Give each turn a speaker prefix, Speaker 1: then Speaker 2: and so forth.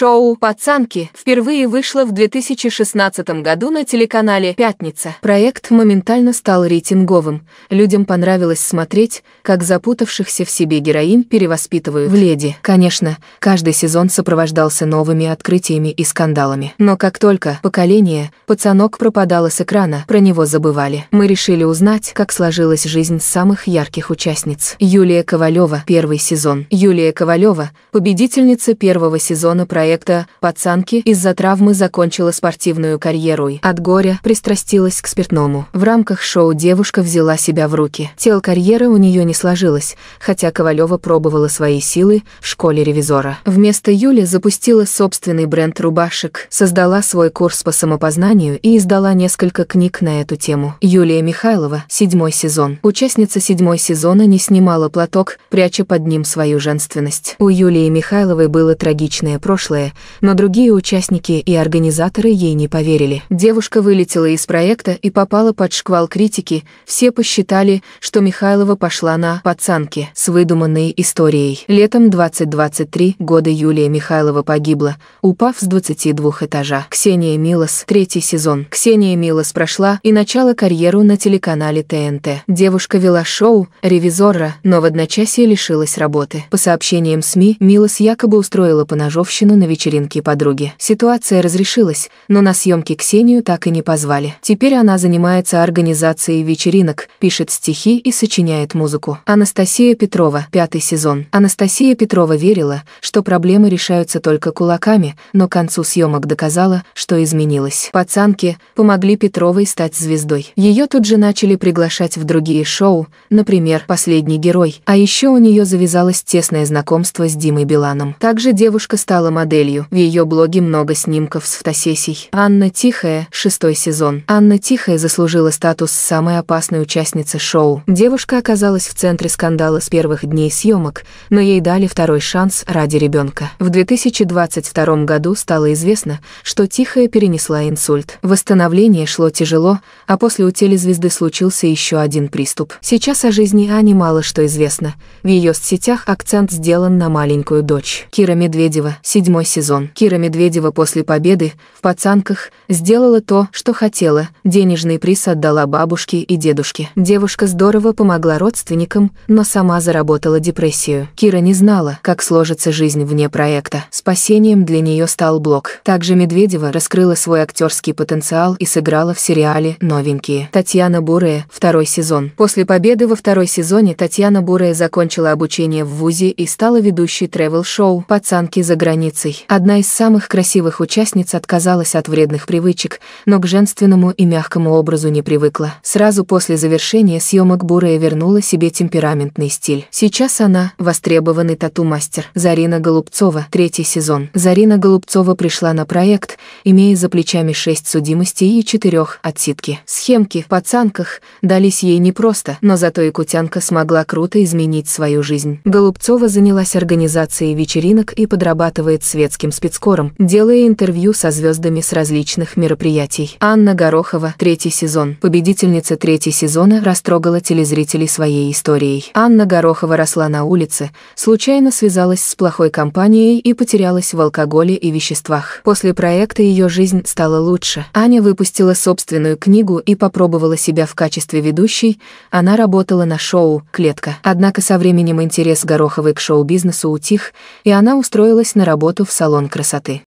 Speaker 1: Шоу «Пацанки» впервые вышло в 2016 году на телеканале «Пятница». Проект моментально стал рейтинговым. Людям понравилось смотреть, как запутавшихся в себе героинь перевоспитывают в леди. Конечно, каждый сезон сопровождался новыми открытиями и скандалами. Но как только поколение, пацанок пропадало с экрана, про него забывали. Мы решили узнать, как сложилась жизнь самых ярких участниц. Юлия Ковалева, первый сезон. Юлия Ковалева, победительница первого сезона проекта проекта «Пацанки» из-за травмы закончила спортивную карьеру и от горя пристрастилась к спиртному. В рамках шоу девушка взяла себя в руки. Тел карьеры у нее не сложилось, хотя Ковалева пробовала свои силы в школе ревизора. Вместо Юли запустила собственный бренд рубашек, создала свой курс по самопознанию и издала несколько книг на эту тему. Юлия Михайлова, седьмой сезон. Участница седьмой сезона не снимала платок, пряча под ним свою женственность. У Юлии Михайловой было трагичное прошлое, белое, но другие участники и организаторы ей не поверили. Девушка вылетела из проекта и попала под шквал критики, все посчитали, что Михайлова пошла на «пацанки» с выдуманной историей. Летом 2023 года Юлия Михайлова погибла, упав с 22 этажа. Ксения Милос, третий сезон. Ксения Милос прошла и начала карьеру на телеканале ТНТ. Девушка вела шоу «Ревизора», но в одночасье лишилась работы. По сообщениям СМИ, Милос якобы устроила поножовщину на вечеринке подруги. Ситуация разрешилась, но на съемки Ксению так и не позвали. Теперь она занимается организацией вечеринок, пишет стихи и сочиняет музыку. Анастасия Петрова, пятый сезон. Анастасия Петрова верила, что проблемы решаются только кулаками, но к концу съемок доказала, что изменилось. Пацанки помогли Петровой стать звездой. Ее тут же начали приглашать в другие шоу, например, «Последний герой». А еще у нее завязалось тесное знакомство с Димой Биланом. Также девушка стала моделью моделью. В ее блоге много снимков с фотосессий. Анна Тихая, шестой сезон. Анна Тихая заслужила статус самой опасной участницы шоу. Девушка оказалась в центре скандала с первых дней съемок, но ей дали второй шанс ради ребенка. В 2022 году стало известно, что Тихая перенесла инсульт. Восстановление шло тяжело, а после у телезвезды случился еще один приступ. Сейчас о жизни Ани мало что известно. В ее сетях акцент сделан на маленькую дочь. Кира Медведева, седьмой седьмой сезон. Кира Медведева после победы в «Пацанках» сделала то, что хотела, денежный приз отдала бабушке и дедушке. Девушка здорово помогла родственникам, но сама заработала депрессию. Кира не знала, как сложится жизнь вне проекта. Спасением для нее стал блог. Также Медведева раскрыла свой актерский потенциал и сыграла в сериале «Новенькие». Татьяна Бурая, второй сезон. После победы во второй сезоне Татьяна Бурая закончила обучение в ВУЗе и стала ведущей тревел-шоу «Пацанки за границей» Ковальской, одна из самых красивых участниц, отказалась от вредных привычек, но к женственному и мягкому образу не привыкла. Сразу после завершения съемок Бурая вернула себе темпераментный стиль. Сейчас она – востребованный тату-мастер. Зарина Голубцова, третий сезон. Зарина Голубцова пришла на проект, имея за плечами шесть судимостей и четырех отсидки. Схемки в пацанках дались ей непросто, но зато и Кутянка смогла круто изменить свою жизнь. Голубцова занялась организацией вечеринок и подрабатывает свет светским спецкором, делая интервью со звездами с различных мероприятий. Анна Горохова, третий сезон. Победительница третьего сезона растрогала телезрителей своей историей. Анна Горохова росла на улице, случайно связалась с плохой компанией и потерялась в алкоголе и веществах. После проекта ее жизнь стала лучше. Аня выпустила собственную книгу и попробовала себя в качестве ведущей, она работала на шоу «Клетка». Однако со временем интерес Гороховой к шоу-бизнесу утих, и она устроилась на работу в в салон красоты.